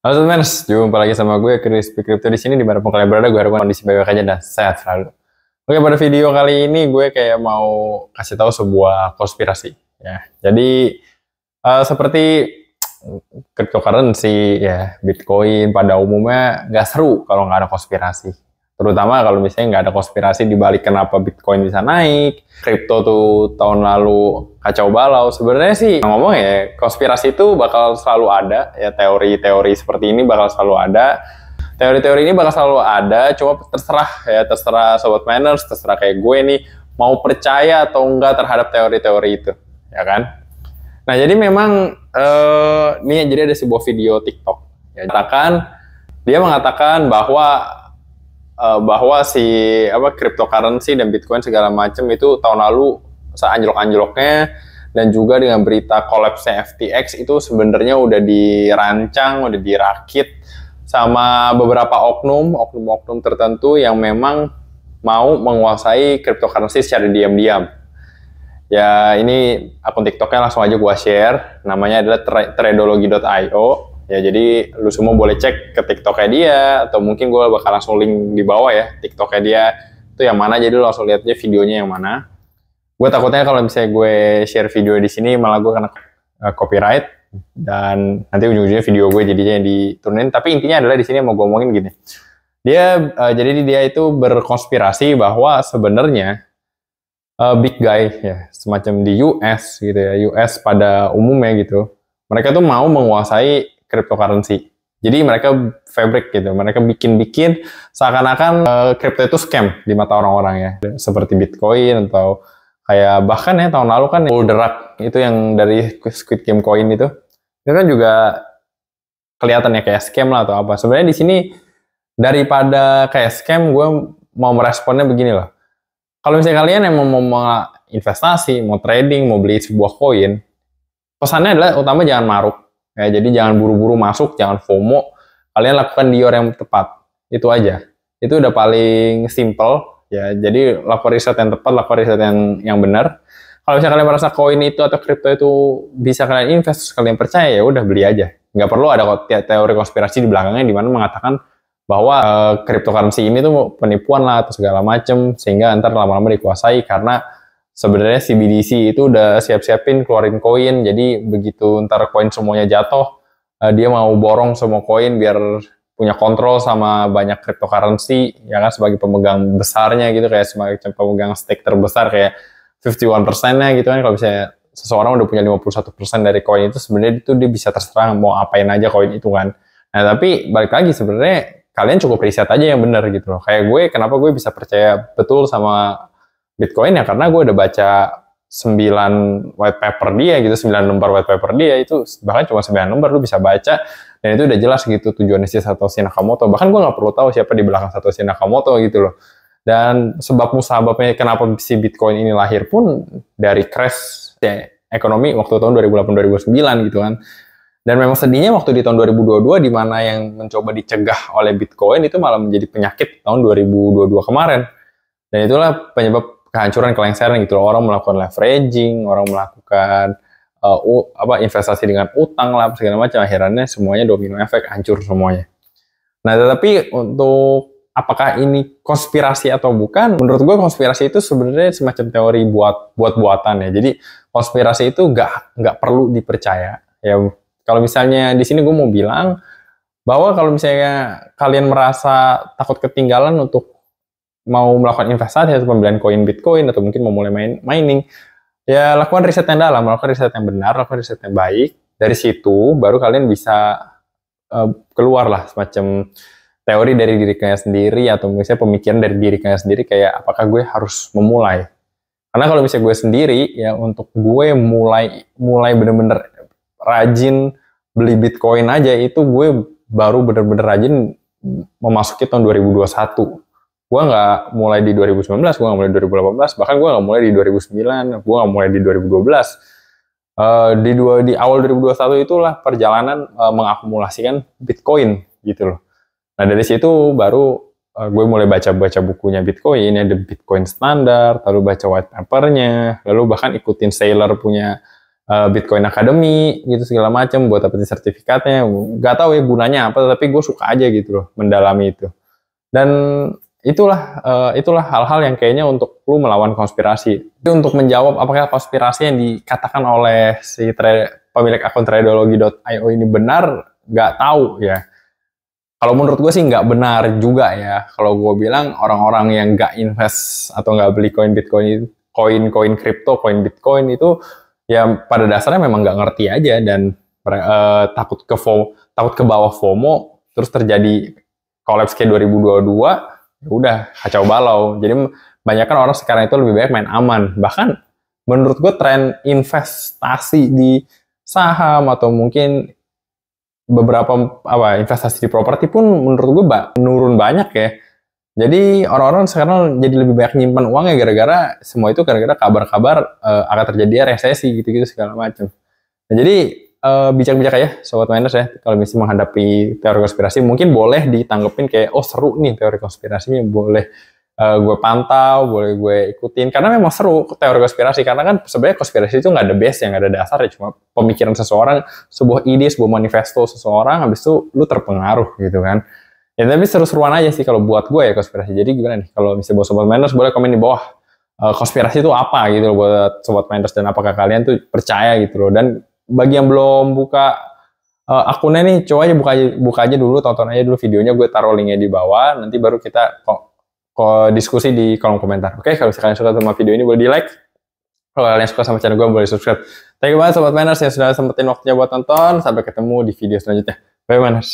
Halo teman jumpa lagi sama gue Chris Crypto di sini di mana pun kalian berada, gue harap kondisi baik-baik aja dan sehat selalu. Oke, pada video kali ini gue kayak mau kasih tahu sebuah konspirasi ya. Jadi uh, seperti cryptocurrency ya, Bitcoin pada umumnya nggak seru kalau nggak ada konspirasi Terutama kalau misalnya nggak ada konspirasi di balik kenapa Bitcoin bisa naik, kripto tuh tahun lalu kacau balau. Sebenarnya sih ngomong ya, konspirasi itu bakal selalu ada. Ya teori-teori seperti ini bakal selalu ada. Teori-teori ini bakal selalu ada, cuma terserah ya, terserah sobat miners, terserah kayak gue nih mau percaya atau enggak terhadap teori-teori itu, ya kan? Nah, jadi memang eh nih jadi ada sebuah video TikTok ya, katakan dia mengatakan bahwa Eh, bahwa si apa cryptocurrency dan Bitcoin segala macam itu tahun lalu seanjlok-anjloknya dan juga dengan berita kolapsnya FTX itu sebenarnya udah dirancang, udah dirakit sama beberapa oknum, oknum-oknum tertentu yang memang mau menguasai cryptocurrency secara diam-diam. Ya ini akun TikToknya langsung aja gua share, namanya adalah tradology.io Ya jadi lu semua boleh cek ke TikToknya dia atau mungkin gue bakal langsung link di bawah ya TikToknya dia itu yang mana jadi lu langsung lihat aja videonya yang mana. Gue takutnya kalau misalnya gue share video di sini malah gue kena eh, copyright dan nanti ujung-ujungnya video gue jadinya yang diturunin. Tapi intinya adalah di sini mau gue omongin gini. Dia uh, jadi dia itu berkonspirasi bahwa sebenarnya uh, big guy ya semacam di US gitu ya US pada umumnya gitu mereka tuh mau menguasai cryptocurrency. Jadi mereka fabric gitu, mereka bikin-bikin seakan-akan kripto eh, uh, itu scam di mata orang-orang ya, seperti Bitcoin atau kayak bahkan ya tahun lalu kan Golderak itu yang dari Squid Game Coin itu, itu kan juga kelihatan ya kayak scam lah atau apa. Sebenarnya di sini daripada kayak scam, gue mau meresponnya begini loh. Kalau misalnya kalian yang mau, mau investasi, mau trading, mau beli sebuah koin, pesannya adalah utama jangan maruk Ya, jadi jangan buru-buru masuk, jangan FOMO. Kalian lakukan Dior yang tepat. Itu aja. Itu udah paling simple. Ya, jadi lakukan riset yang tepat, lakukan riset yang yang benar. Kalau misalnya kalian merasa koin itu atau kripto itu bisa kalian invest, kalian percaya ya udah beli aja. Nggak perlu ada teori konspirasi di belakangnya di mana mengatakan bahwa e, cryptocurrency ini tuh penipuan lah atau segala macem sehingga antar lama-lama dikuasai karena sebenarnya CBDC itu udah siap-siapin keluarin koin jadi begitu ntar koin semuanya jatuh uh, dia mau borong semua koin biar punya kontrol sama banyak cryptocurrency ya kan sebagai pemegang besarnya gitu kayak sebagai pemegang stake terbesar kayak 51 persennya gitu kan kalau misalnya seseorang udah punya 51 persen dari koin itu sebenarnya itu dia bisa terserang mau apain aja koin itu kan nah tapi balik lagi sebenarnya kalian cukup riset aja yang benar gitu loh kayak gue kenapa gue bisa percaya betul sama Bitcoin ya karena gue udah baca 9 white paper dia gitu, 9 lembar white paper dia itu bahkan cuma 9 lembar lu bisa baca dan itu udah jelas gitu tujuannya si Satoshi Nakamoto. Bahkan gue nggak perlu tahu siapa di belakang Satoshi Nakamoto gitu loh. Dan sebab musababnya kenapa si Bitcoin ini lahir pun dari crash ya, ekonomi waktu tahun 2008-2009 gitu kan. Dan memang sedihnya waktu di tahun 2022 di mana yang mencoba dicegah oleh Bitcoin itu malah menjadi penyakit tahun 2022 kemarin. Dan itulah penyebab kehancuran kelengseran gitu loh. orang melakukan leveraging orang melakukan uh, apa investasi dengan utang lah segala macam akhirnya semuanya domino efek hancur semuanya nah tetapi untuk apakah ini konspirasi atau bukan menurut gue konspirasi itu sebenarnya semacam teori buat buat buatan ya jadi konspirasi itu nggak nggak perlu dipercaya ya kalau misalnya di sini gue mau bilang bahwa kalau misalnya kalian merasa takut ketinggalan untuk mau melakukan investasi atau pembelian koin Bitcoin atau mungkin mau mulai main mining, ya lakukan riset yang dalam, lakukan riset yang benar, lakukan riset yang baik. Dari situ baru kalian bisa uh, eh, keluar lah semacam teori dari diri kalian sendiri atau misalnya pemikiran dari diri kalian sendiri kayak apakah gue harus memulai karena kalau misalnya gue sendiri ya untuk gue mulai mulai benar bener rajin beli bitcoin aja itu gue baru benar-benar rajin memasuki tahun 2021 gue nggak mulai di 2019, gue nggak mulai di 2018, bahkan gue nggak mulai di 2009, gue nggak mulai di 2012. Uh, eh, di dua di awal 2021 itulah perjalanan uh, mengakumulasikan Bitcoin gitu loh. Nah dari situ baru uh, eh, gue mulai baca-baca bukunya Bitcoin, ada Bitcoin standar, lalu baca white papernya, lalu bahkan ikutin Sailor punya Bitcoin Academy gitu segala macam buat dapetin sertifikatnya. Gak tau ya gunanya apa, tapi gue suka aja gitu loh mendalami itu. Dan itulah uh, itulah hal-hal yang kayaknya untuk lu melawan konspirasi. Jadi untuk menjawab apakah konspirasi yang dikatakan oleh si pemilik akun tradeology.io ini benar, nggak tahu ya. Kalau menurut gue sih nggak benar juga ya. Kalau gue bilang orang-orang yang nggak invest atau nggak beli koin bitcoin itu, koin-koin kripto, koin bitcoin itu ya pada dasarnya memang nggak ngerti aja dan uh, takut ke takut ke bawah FOMO, terus terjadi collapse kayak 2022 Ya udah kacau balau. Jadi banyak kan orang sekarang itu lebih banyak main aman. Bahkan menurut gue tren investasi di saham atau mungkin beberapa apa investasi di properti pun menurut gue bak, menurun banyak ya. Jadi orang-orang sekarang jadi lebih banyak nyimpan uang ya gara-gara semua itu gara-gara kabar-kabar uh, akan terjadi resesi gitu-gitu segala macam. Nah, jadi bicara bicara uh, ya sobat miners ya kalau misalnya menghadapi teori konspirasi mungkin boleh ditanggepin kayak oh seru nih teori konspirasinya boleh uh, eh, gue pantau boleh gue ikutin karena memang seru teori konspirasi karena kan sebenarnya konspirasi itu nggak ada base yang nggak ada dasar ya cuma pemikiran seseorang sebuah ide sebuah manifesto seseorang habis itu lu terpengaruh gitu kan ya tapi seru-seruan aja sih kalau buat gue ya konspirasi jadi gimana nih kalau misalnya buat sobat miners boleh komen di bawah eh, konspirasi itu apa gitu loh buat sobat miners dan apakah kalian tuh percaya gitu loh dan bagi yang belum buka uh, akunnya nih coba aja buka aja buka aja dulu tonton aja dulu videonya gue taruh linknya di bawah nanti baru kita kok ko diskusi di kolom komentar oke okay? kalau kalian suka sama video ini boleh di like kalau kalian suka sama channel gue boleh subscribe thank you banget sobat manners yang sudah sempetin waktunya buat nonton sampai ketemu di video selanjutnya bye manners